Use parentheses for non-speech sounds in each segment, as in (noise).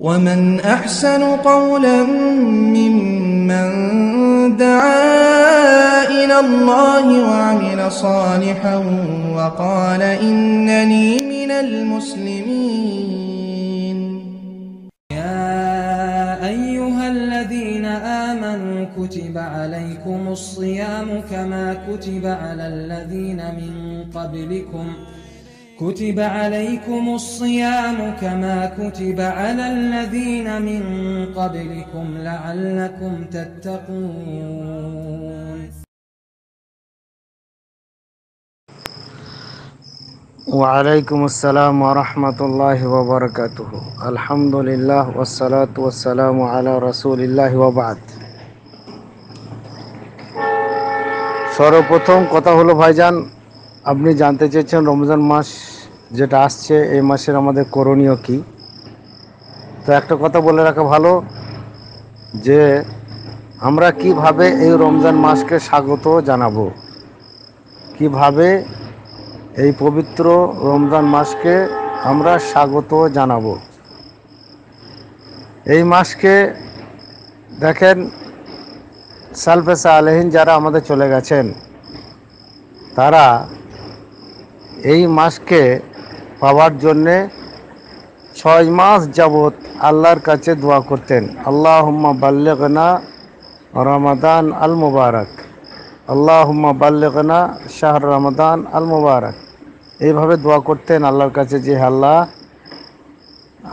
ومن أحسن قولا ممن دعا إلى الله وعمل صالحا وقال إنني من المسلمين يا أيها الذين آمنوا كتب عليكم الصيام كما كتب على الذين من قبلكم كتب عليكم الصيام كما كتب على الذين من قبلكم لعلكم تتقون وعليكم السلام ورحمة الله وبركاته الحمد لله والصلاة والسلام على رسول الله وبعد সর্বপ্রথম কথা হলো ভাইজান আপনি জানতে চেয়েছেন রমজান মাস যেটা আসছে এই মাসের আমাদের করণীয় কি তো একটা কথা বলে রাখা ভালো যে আমরা কিভাবে এই রমজান মাসকে স্বাগত জানাবো কিভাবে এই পবিত্র রমজান মাসকে আমরা স্বাগত জানাবো এই মাসকে দেখেন সালফেসা আলহীন যারা আমাদের চলে গেছেন তারা এই মাসকে পাওয়ার জন্যে ছয় মাস যাবৎ আল্লাহর কাছে দোয়া করতেন আল্লাহ হুম্মা রমাদান আল মুবারক আল্লাহ হুম্মা শাহ রমাদান আল মুবারক এইভাবে দোয়া করতেন আল্লাহর কাছে যে আল্লাহ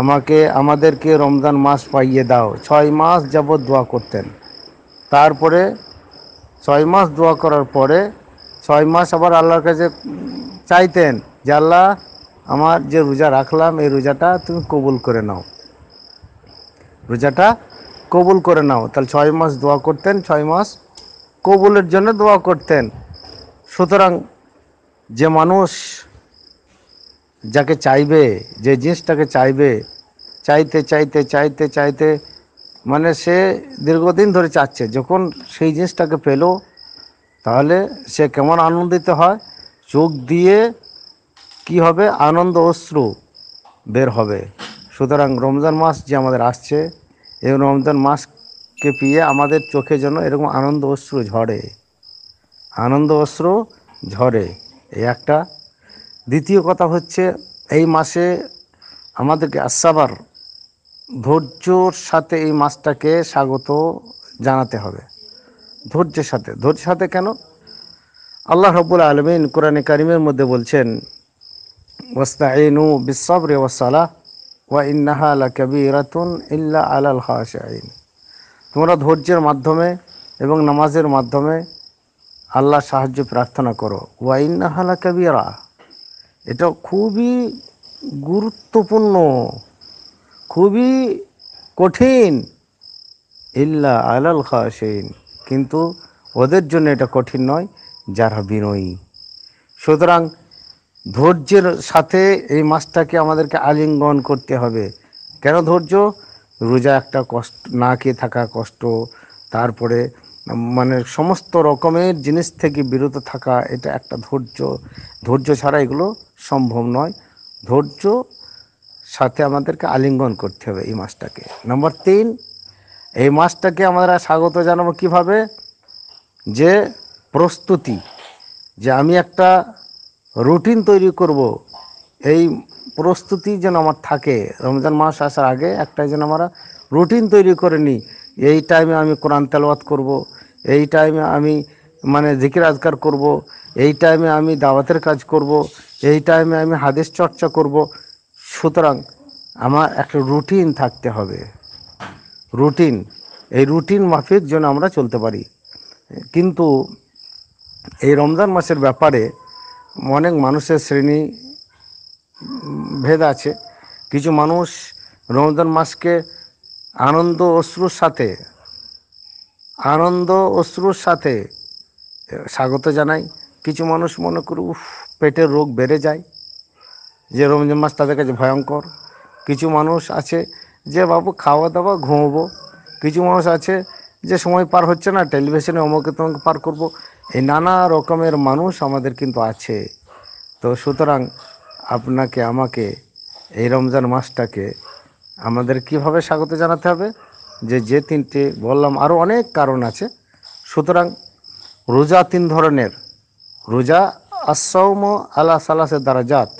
আমাকে আমাদেরকে রমজান মাস পাইয়ে দাও ছয় মাস যাবৎ দোয়া করতেন তারপরে ছয় মাস দোয়া করার পরে ছয় মাস আবার আল্লাহর কাছে চাইতেন যে আল্লাহ আমার যে রোজা রাখলাম এই রোজাটা তুমি কবুল করে নাও রোজাটা কবুল করে নাও তাহলে ছয় মাস দোয়া করতেন ছয় মাস কবুলের জন্য দোয়া করতেন সুতরাং যে মানুষ যাকে চাইবে যে জিনিসটাকে চাইবে চাইতে চাইতে চাইতে চাইতে মানে সে দীর্ঘদিন ধরে চাচ্ছে যখন সেই জিনিসটাকে পেল তাহলে সে কেমন আনন্দিত হয় চোখ দিয়ে কি হবে আনন্দ অশ্রু বের হবে সুতরাং রমজান মাস যে আমাদের আসছে এই রমজান মাসকে পেয়ে আমাদের চোখে যেন এরকম আনন্দ অশ্রু ঝরে আনন্দ অশ্রু ঝরে এই একটা দ্বিতীয় কথা হচ্ছে এই মাসে আমাদেরকে আসাবার ধৈর্যর সাথে এই মাসটাকে স্বাগত জানাতে হবে ধৈর্যের সাথে ধৈর্যের সাথে কেন আল্লাহ রব্বুল আলমিন কোরআনে কারিমের মধ্যে বলছেন واستعينوا بالصبر والصلاة وإنها لكبيرة إلا على الخاشعين তোমরা ধৈর্যের মাধ্যমে এবং নামাজের মাধ্যমে আল্লাহ সাহায্য প্রার্থনা করো ওয়াইন্নাহালা কাবিরা এটা খুবই গুরুত্বপূর্ণ খুবই কঠিন ইল্লা আলাল খাসেন কিন্তু ওদের জন্য এটা কঠিন নয় যারা বিনয়ী সুতরাং ধৈর্যের সাথে এই মাছটাকে আমাদেরকে আলিঙ্গন করতে হবে কেন ধৈর্য রোজা একটা কষ্ট না খেয়ে থাকা কষ্ট তারপরে মানে সমস্ত রকমের জিনিস থেকে বিরত থাকা এটা একটা ধৈর্য ধৈর্য ছাড়া এগুলো সম্ভব নয় ধৈর্য সাথে আমাদেরকে আলিঙ্গন করতে হবে এই মাছটাকে নম্বর তিন এই মাছটাকে আমরা স্বাগত জানাবো কিভাবে যে প্রস্তুতি যে আমি একটা রুটিন তৈরি করব এই প্রস্তুতি যেন আমার থাকে রমজান মাস আসার আগে একটাই যেন আমরা রুটিন তৈরি করে নিই এই টাইমে আমি কোরআন তেলওয়াত করব। এই টাইমে আমি মানে জিকির আজকার করব। এই টাইমে আমি দাওয়াতের কাজ করব। এই টাইমে আমি হাদিস চর্চা করব। সুতরাং আমার একটা রুটিন থাকতে হবে রুটিন এই রুটিন মাফিক যেন আমরা চলতে পারি কিন্তু এই রমজান মাসের ব্যাপারে অনেক মানুষের শ্রেণী ভেদ আছে কিছু মানুষ রমজান মাসকে আনন্দ অশ্রুর সাথে আনন্দ অশ্রুর সাথে স্বাগত জানায় কিছু মানুষ মনে করি পেটের রোগ বেড়ে যায় যে রমজান মাস তাদের কাছে ভয়ঙ্কর কিছু মানুষ আছে যে বাবু খাওয়া দাওয়া ঘুমবো কিছু মানুষ আছে যে সময় পার হচ্ছে না টেলিভিশনে অমুকে তোমাকে পার করবো এই নানা রকমের মানুষ আমাদের কিন্তু আছে তো সুতরাং আপনাকে আমাকে এই রমজান মাসটাকে আমাদের কিভাবে স্বাগত জানাতে হবে যে যে তিনটে বললাম আরও অনেক কারণ আছে সুতরাং রোজা তিন ধরনের রোজা আসৌম আলা সালাসের দ্বারা জাত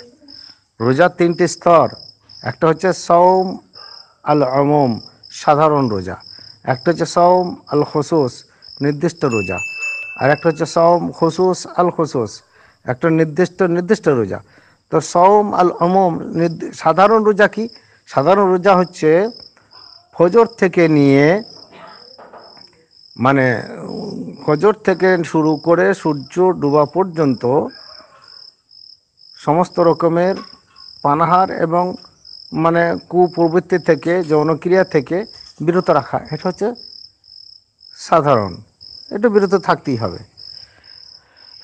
রোজা তিনটি স্তর একটা হচ্ছে সৌম আল অমম সাধারণ রোজা একটা হচ্ছে সৌম আল হসুস নির্দিষ্ট রোজা আর একটা হচ্ছে সওম খসুস আল খসুস একটা নির্দিষ্ট নির্দিষ্ট রোজা তো সওম আল অমম সাধারণ রোজা কি সাধারণ রোজা হচ্ছে ফজর থেকে নিয়ে মানে ফজর থেকে শুরু করে সূর্য ডুবা পর্যন্ত সমস্ত রকমের পানাহার এবং মানে কুপ্রবৃত্তি থেকে যৌনক্রিয়া থেকে বিরত রাখা এটা হচ্ছে সাধারণ একটু বিরত থাকতেই হবে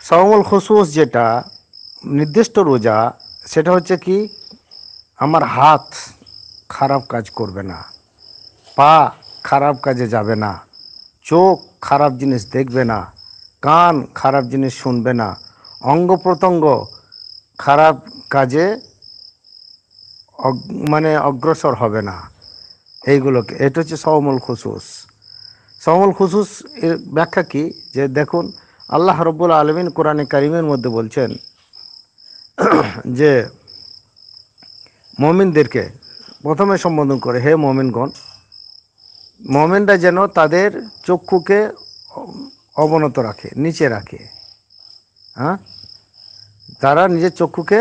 সওমল খুসুস যেটা নির্দিষ্ট রোজা সেটা হচ্ছে কি আমার হাত খারাপ কাজ করবে না পা খারাপ কাজে যাবে না চোখ খারাপ জিনিস দেখবে না কান খারাপ জিনিস শুনবে না অঙ্গ প্রত্যঙ্গ খারাপ কাজে মানে অগ্রসর হবে না এইগুলোকে এটা হচ্ছে সওমল খুসুস সমল খুসুস এর ব্যাখ্যা কি যে দেখুন আল্লাহ রব্বুল আলমিন কোরআনে কারিমের মধ্যে বলছেন (clears throat) যে মমিনদেরকে প্রথমে সম্বোধন করে হে মমিনগণ মমিনরা যেন তাদের চক্ষুকে অবনত রাখে নিচে রাখে হ্যাঁ তারা নিজের চক্ষুকে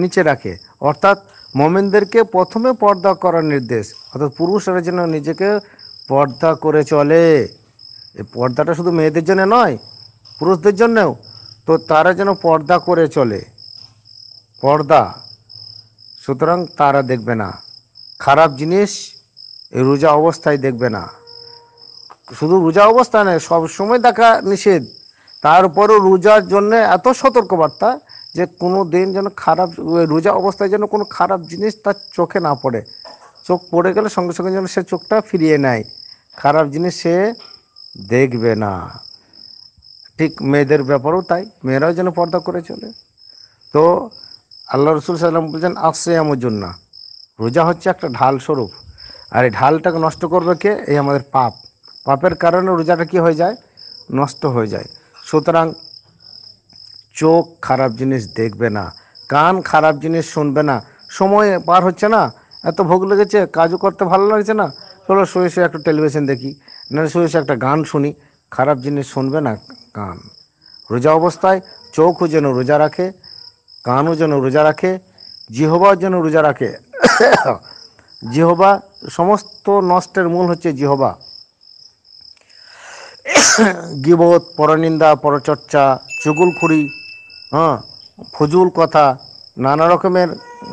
নিচে রাখে অর্থাৎ মমিনদেরকে প্রথমে পর্দা করার নির্দেশ অর্থাৎ পুরুষরা যেন নিজেকে পর্দা করে চলে এই পর্দাটা শুধু মেয়েদের জন্য নয় পুরুষদের জন্যেও তো তারা যেন পর্দা করে চলে পর্দা সুতরাং তারা দেখবে না খারাপ জিনিস রোজা অবস্থায় দেখবে না শুধু রোজা অবস্থা নয় সময় দেখা নিষেধ তার উপরও রোজার জন্য এত সতর্কবার্তা যে কোনো দিন যেন খারাপ রোজা অবস্থায় যেন কোনো খারাপ জিনিস তার চোখে না পড়ে চোখ পড়ে গেলে সঙ্গে সঙ্গে যেন সে চোখটা ফিরিয়ে নেয় খারাপ জিনিস সে দেখবে না ঠিক মেয়েদের ব্যাপারেও তাই মেয়েরাও যেন পর্দা করে চলে তো আল্লাহ রসুল সাল্লাম বলছেন আসছে আমার জন্য রোজা হচ্ছে একটা ঢাল স্বরূপ আর এই ঢালটাকে নষ্ট করবে কে এই আমাদের পাপ পাপের কারণে রোজাটা কি হয়ে যায় নষ্ট হয়ে যায় সুতরাং চোখ খারাপ জিনিস দেখবে না কান খারাপ জিনিস শুনবে না সময় পার হচ্ছে না এত ভোগ লেগেছে কাজও করতে ভালো লাগছে না চলো শুয়ে শুয়ে একটা টেলিভিশন দেখি না শুয়ে শুয়ে একটা গান শুনি খারাপ জিনিস শুনবে না গান রোজা অবস্থায় চোখও যেন রোজা রাখে কানও যেন রোজা রাখে জিহবাও যেন রোজা রাখে জিহবা সমস্ত নষ্টের মূল হচ্ছে জিহবা গিবত পরনিন্দা পরচর্চা চুগুলখুরি হ্যাঁ ফজুল কথা নানা রকমের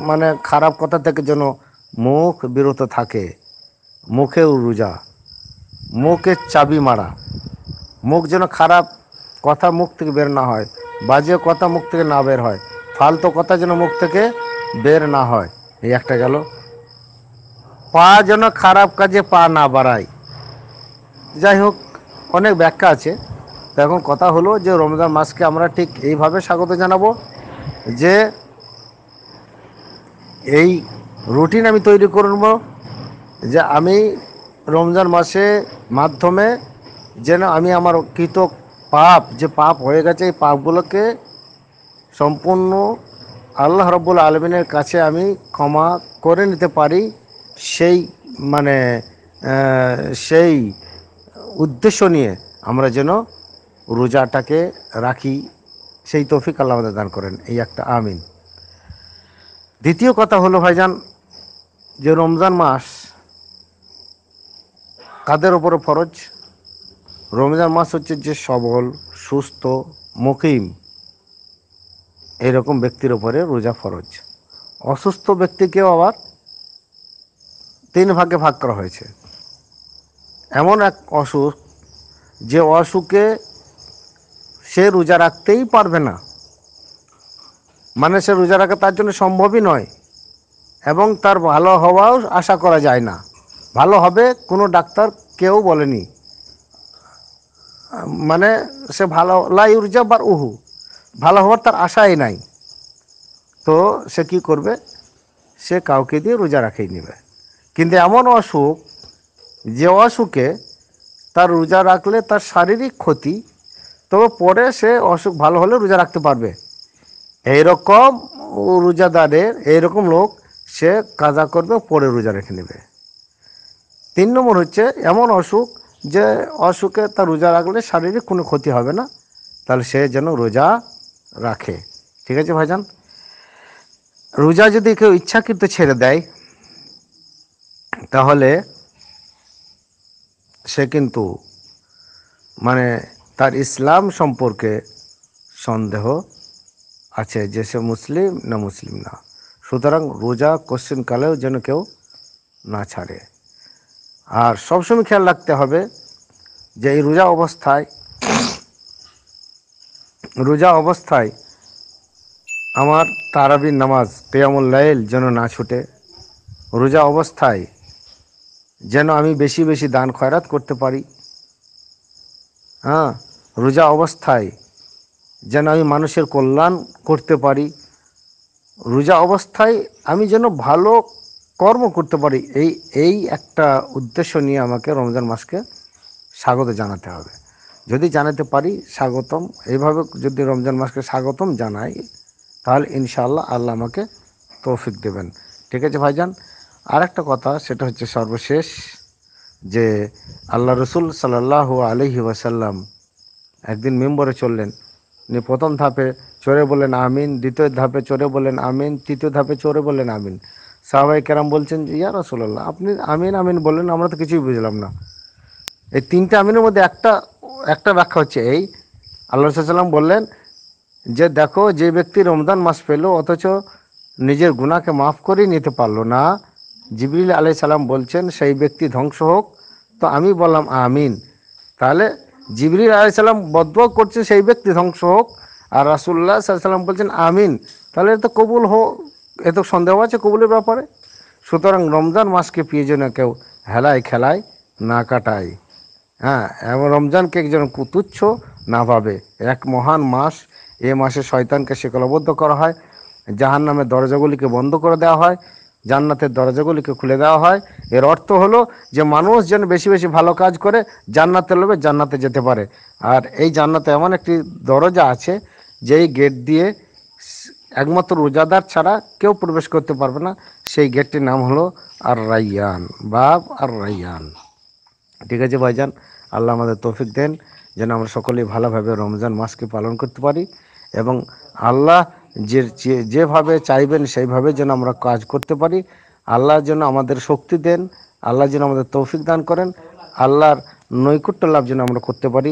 মানে খারাপ কথা থেকে যেন মুখ বিরত থাকে মুখেও রোজা মুখে চাবি মারা মুখ যেন খারাপ কথা মুখ থেকে বের না হয় বাজে কথা মুখ থেকে না বের হয় ফালতু কথা যেন মুখ থেকে বের না হয় এই একটা গেল পা যেন খারাপ কাজে পা না বাড়ায় যাই হোক অনেক ব্যাখ্যা আছে তো এখন কথা হলো যে রমজান মাসকে আমরা ঠিক এইভাবে স্বাগত জানাবো যে এই রুটিন আমি তৈরি করব যে আমি রমজান মাসে মাধ্যমে যেন আমি আমার কৃত পাপ যে পাপ হয়ে গেছে এই পাপগুলোকে সম্পূর্ণ আল্লাহ রব্বুল আলমিনের কাছে আমি ক্ষমা করে নিতে পারি সেই মানে সেই উদ্দেশ্য নিয়ে আমরা যেন রোজাটাকে রাখি সেই তৌফিক আল্লাহ আমাদের দান করেন এই একটা আমিন দ্বিতীয় কথা হলো ভাইজান যে রমজান মাস কাদের ওপরে ফরজ রমজান মাস হচ্ছে যে সবল সুস্থ মকিম এরকম ব্যক্তির ওপরে রোজা ফরজ অসুস্থ ব্যক্তিকেও আবার তিন ভাগে ভাগ করা হয়েছে এমন এক অসুখ যে অসুখে সে রোজা রাখতেই পারবে না মানে সে রোজা রাখা তার জন্য সম্ভবই নয় এবং তার ভালো হওয়াও আশা করা যায় না ভালো হবে কোনো ডাক্তার কেউ বলেনি মানে সে ভালো লাই উর্জা বা উহু ভালো হওয়ার তার আশাই নাই তো সে কি করবে সে কাউকে দিয়ে রোজা রাখিয়ে নেবে কিন্তু এমন অসুখ যে অসুখে তার রোজা রাখলে তার শারীরিক ক্ষতি তবে পরে সে অসুখ ভালো হলে রোজা রাখতে পারবে এইরকম রোজাদারের এইরকম লোক সে কাজা করবে পরে রোজা রেখে নেবে তিন নম্বর হচ্ছে এমন অসুখ যে অসুখে তার রোজা রাখলে শারীরিক কোনো ক্ষতি হবে না তাহলে সে যেন রোজা রাখে ঠিক আছে ভাইজান রোজা যদি কেউ ইচ্ছাকৃত ছেড়ে দেয় তাহলে সে কিন্তু মানে তার ইসলাম সম্পর্কে সন্দেহ আছে যে সে মুসলিম না মুসলিম না সুতরাং রোজা কালেও যেন কেউ না ছাড়ে আর সবসময় খেয়াল রাখতে হবে যে এই রোজা অবস্থায় রোজা অবস্থায় আমার তারাবির নামাজ পেয়ামুল লাইল যেন না ছুটে রোজা অবস্থায় যেন আমি বেশি বেশি দান খয়রাত করতে পারি হ্যাঁ রোজা অবস্থায় যেন আমি মানুষের কল্যাণ করতে পারি রোজা অবস্থায় আমি যেন ভালো কর্ম করতে পারি এই এই একটা উদ্দেশ্য নিয়ে আমাকে রমজান মাসকে স্বাগত জানাতে হবে যদি জানাতে পারি স্বাগতম এইভাবে যদি রমজান মাসকে স্বাগতম জানাই তাহলে ইনশাআল্লাহ আল্লাহ আমাকে তৌফিক দেবেন ঠিক আছে ভাইজান আর একটা কথা সেটা হচ্ছে সর্বশেষ যে আল্লাহ রসুল সাল্লাহ আলহি ওয়াসাল্লাম একদিন মেম্বরে চললেন প্রথম ধাপে চোরে বলেন আমিন দ্বিতীয় ধাপে চোরে বলেন আমিন তৃতীয় ধাপে চোরে বলেন আমিন সাহবাই কেরাম বলছেন যে ইয়া রসোল্লাহ আপনি আমিন আমিন বললেন আমরা তো কিছুই বুঝলাম না এই তিনটে আমিনের মধ্যে একটা একটা ব্যাখ্যা হচ্ছে এই আল্লাহ সাল্লাম বললেন যে দেখো যে ব্যক্তি রমজান মাস পেল অথচ নিজের গুণাকে মাফ করে নিতে পারলো না জিবরিল আলাই সালাম বলছেন সেই ব্যক্তি ধ্বংস হোক তো আমি বললাম আমিন তাহলে জিবরিল আলাই সালাম বদব করছে সেই ব্যক্তি ধ্বংস হোক আর রাসুল্লাহ সাল্লাম বলছেন আমিন তাহলে তো কবুল হো এত সন্দেহ আছে কবুলের ব্যাপারে সুতরাং রমজান মাসকে যেন কেউ হেলায় খেলায় না কাটায় হ্যাঁ এবং রমজানকে যেন কুতুচ্ছ না ভাবে এক মহান মাস এ মাসে শয়তানকে শিকলবদ্ধ করা হয় জাহান নামের দরজাগুলিকে বন্ধ করে দেওয়া হয় জান্নাতের দরজাগুলিকে খুলে দেওয়া হয় এর অর্থ হলো যে মানুষ যেন বেশি বেশি ভালো কাজ করে জান্নাতের লোভে জান্নাতে যেতে পারে আর এই জান্নাতে এমন একটি দরজা আছে যেই গেট দিয়ে একমাত্র রোজাদার ছাড়া কেউ প্রবেশ করতে পারবে না সেই গেটটির নাম হলো আর রাইয়ান বাব আর রাইয়ান ঠিক আছে ভাইজান আল্লাহ আমাদের তৌফিক দেন যেন আমরা সকলেই ভালোভাবে রমজান মাসকে পালন করতে পারি এবং আল্লাহ যে যেভাবে চাইবেন সেইভাবে যেন আমরা কাজ করতে পারি আল্লাহ যেন আমাদের শক্তি দেন আল্লাহ যেন আমাদের তৌফিক দান করেন আল্লাহর নৈকট্য লাভ যেন আমরা করতে পারি